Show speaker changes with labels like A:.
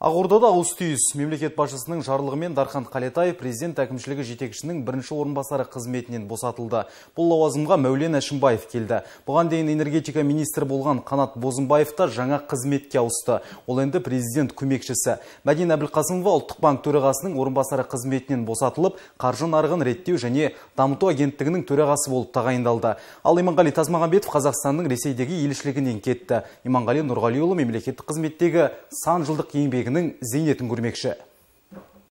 A: Ақордада ауыз түйіс мемлекет басшысының жарлығымен Дархан Қалетаев президент әкімшілігі жетекшінің бірінші орынбасары қызметінен босатылды. Бұл лауазымға Мәулен Әшімбаев келді. Бұған дейін энергетика министр болған Қанат Бозымбаев жаңа қызметке ауысты. Ол енді президент көмекшісі. Мәдина Әбілқасымова ұлттық банк төрағасының орынбасары қызметінен босатылып, қаржы нарығын реттеу және дамыту агенттігінің төрағасы болып тағайындалды. Ал Иманғали Тасмағамбетов Қазақстанның Ресейдегі елшілігінен кетті. Иманғали Нұрғалиұлы мемлекеттік қызметтегі сан жылдық еңбегін әкімдігінің зейнетін көрмекші